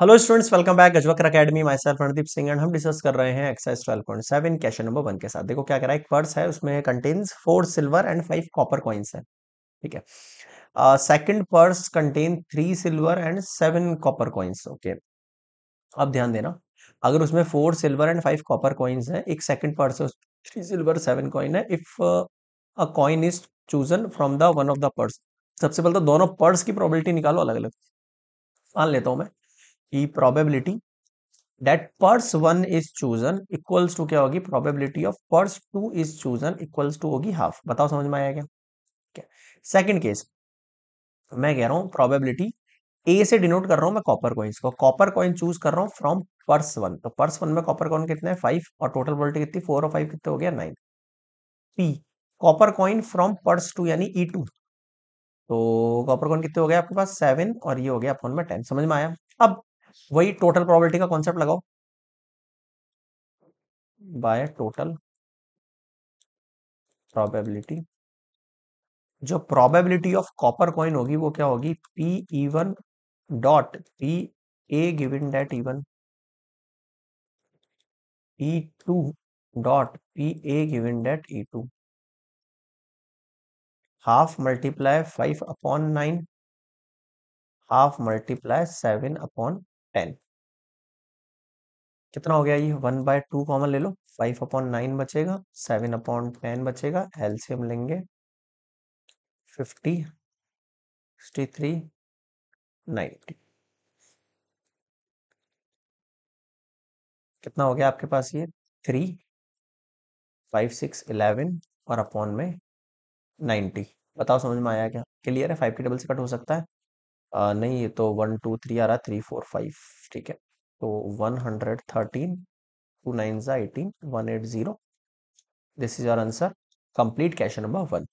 hello students welcome back गजवकर academy myself Randeep Singh and हम discuss कर रहे हैं एक्सरसाइज 12.7 क्वेश्चन नंबर वन के साथ देखो क्या करा है एक पर्स है उसमें contains four silver and five copper coins है ठीक है second purse contain three silver and seven copper coins okay अब ध्यान देना अगर उसमें four silver and five copper coins हैं एक सेकंड पर्स है थ्री सिल्वर सेवन कॉइन है if a coin is chosen from the one of the purse सबसे पहले तो दोनों पर्स की प्रॉबिलिटी निकालो अलग अलग मान लेता हूँ मैं की probability that purse one is chosen equals to क्या होगी probability of purse two is chosen equals to होगी हाफ बताओ समझ में आया क्या सेकेंड केस मैं कह रहा हूँ प्रोबेबिलिटी ए से डिनोट कर रहा हूँ मैं कॉपर कॉइन्स को कॉपर कॉइन चूज कर रहा हूँ फ्रॉम पर्स वन तो पर्स वन में कॉपर कॉइन कितना है फाइव और टोटल प्रोबेबिलिटी कितनी फोर और फाइव कितने हो गया nine P copper coin from purse two यानी ई e टू तो कॉपर कॉइन कितने हो गया आपके पास सेवन और ये हो गया अपॉन में टेन समझ में आया अब वही टोटल प्रोबेबिलिटी का कॉन्सेप्ट लगाओ बाय टोटल प्रोबेबिलिटी जो प्रोबेबिलिटी ऑफ कॉपर कॉइन होगी वो क्या होगी P even dot P A given that even E two dot P A given that E two half multiply five upon nine half multiply seven upon ten कितना हो गया ये one by two common ले लो five upon nine बचेगा seven upon ten बचेगा LCM लेंगे fifty sixty three ninety कितना हो गया आपके पास ये थ्री फाइव सिक्स इलेवन और अपॉन में नाइन्टी बताओ समझ में आया क्या क्लियर है फाइव के डबल से कट हो सकता है आ, नहीं तो वन टू थ्री आ रहा थ्री फोर फाइव ठीक है तो one hundred thirteen two nine ज़ा eighteen one eight zero this is our answer complete question number one